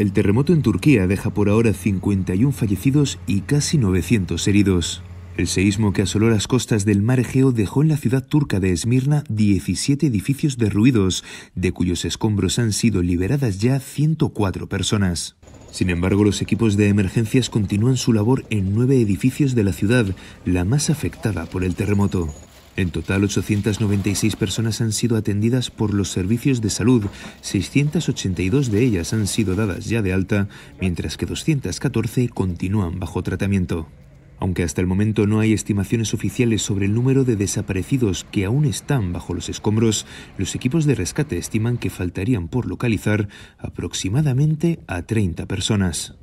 El terremoto en Turquía deja por ahora 51 fallecidos y casi 900 heridos. El seísmo que asoló las costas del mar Egeo dejó en la ciudad turca de Esmirna 17 edificios derruidos, de cuyos escombros han sido liberadas ya 104 personas. Sin embargo, los equipos de emergencias continúan su labor en nueve edificios de la ciudad, la más afectada por el terremoto. En total, 896 personas han sido atendidas por los servicios de salud, 682 de ellas han sido dadas ya de alta, mientras que 214 continúan bajo tratamiento. Aunque hasta el momento no hay estimaciones oficiales sobre el número de desaparecidos que aún están bajo los escombros, los equipos de rescate estiman que faltarían por localizar aproximadamente a 30 personas.